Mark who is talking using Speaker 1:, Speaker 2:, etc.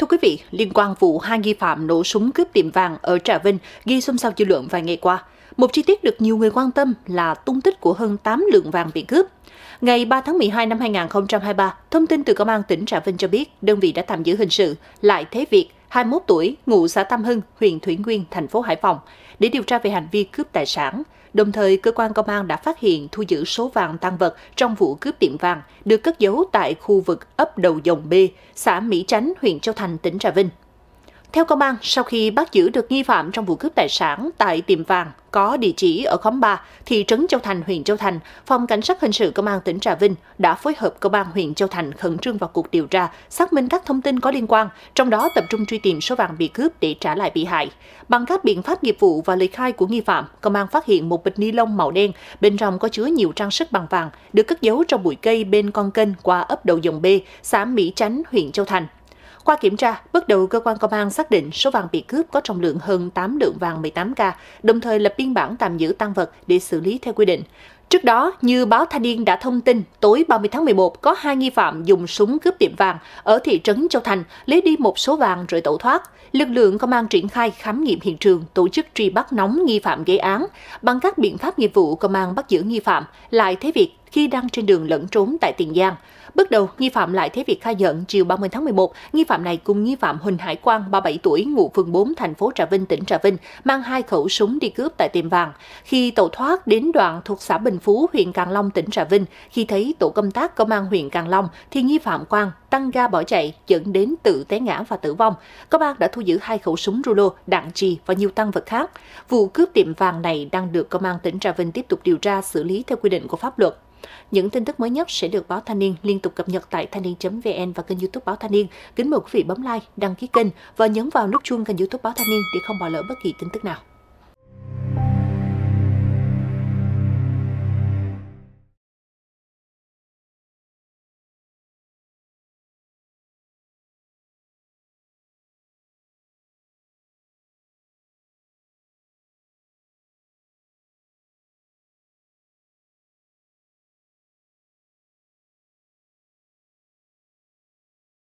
Speaker 1: Thưa quý vị, liên quan vụ hai nghi phạm nổ súng cướp tiệm vàng ở Trà Vinh ghi xôn xao dư luận vài ngày qua. Một chi tiết được nhiều người quan tâm là tung tích của hơn 8 lượng vàng bị cướp. Ngày 3 tháng 12 năm 2023, thông tin từ Công an tỉnh Trà Vinh cho biết đơn vị đã tạm giữ hình sự lại Thế Việt, 21 tuổi, ngụ xã Tam Hưng, huyện Thủy Nguyên, thành phố Hải Phòng, để điều tra về hành vi cướp tài sản. Đồng thời, cơ quan công an đã phát hiện thu giữ số vàng tăng vật trong vụ cướp tiệm vàng được cất giấu tại khu vực ấp Đầu Dòng B, xã Mỹ Chánh, huyện Châu Thành, tỉnh Trà Vinh. Theo công an, sau khi bắt giữ được nghi phạm trong vụ cướp tài sản tại tiệm vàng có địa chỉ ở khóm 3, thị trấn Châu Thành, huyện Châu Thành, Phòng Cảnh sát Hình sự Công an tỉnh Trà Vinh đã phối hợp Công an huyện Châu Thành khẩn trương vào cuộc điều tra, xác minh các thông tin có liên quan, trong đó tập trung truy tìm số vàng bị cướp để trả lại bị hại. Bằng các biện pháp nghiệp vụ và lời khai của nghi phạm, Công an phát hiện một bịch ni lông màu đen, bên trong có chứa nhiều trang sức bằng vàng, được cất giấu trong bụi cây bên con kênh qua ấp Đầu Dòng B, xã Mỹ Chánh, huyện Châu Thành. Qua kiểm tra, bước đầu cơ quan công an xác định số vàng bị cướp có trọng lượng hơn 8 lượng vàng 18K, đồng thời lập biên bản tạm giữ tăng vật để xử lý theo quy định. Trước đó, như báo Thanh Niên đã thông tin, tối 30 tháng 11 có hai nghi phạm dùng súng cướp tiệm vàng ở thị trấn Châu Thành, lấy đi một số vàng rồi tẩu thoát. Lực lượng công an triển khai khám nghiệm hiện trường, tổ chức truy bắt nóng nghi phạm gây án. Bằng các biện pháp nghiệp vụ, công an bắt giữ nghi phạm. Lại thế việc khi đang trên đường lẫn trốn tại Tiền Giang. Bước đầu, nghi phạm lại thế việc khai nhận chiều 30 tháng 11, nghi phạm này cùng nghi phạm Huỳnh Hải Quang, 37 tuổi, ngụ phường 4, thành phố Trà Vinh, tỉnh Trà Vinh, mang hai khẩu súng đi cướp tại tiệm vàng. Khi tàu thoát đến đoạn thuộc xã Bình Phú, huyện Càng Long, tỉnh Trà Vinh, khi thấy tổ công tác công an huyện Càng Long thì nghi phạm Quang tăng ga bỏ chạy dẫn đến tự té ngã và tử vong. Công an đã thu giữ hai khẩu súng rulo, đạn trì và nhiều tăng vật khác. Vụ cướp tiệm vàng này đang được công an tỉnh Trà Vinh tiếp tục điều tra xử lý theo quy định của pháp luật. Những tin tức mới nhất sẽ được Báo Thanh niên liên tục cập nhật tại thanh niên.vn và kênh youtube Báo Thanh niên. Kính mời quý vị bấm like, đăng ký kênh và nhấn vào nút chuông kênh youtube Báo Thanh niên để không bỏ lỡ bất kỳ tin tức nào.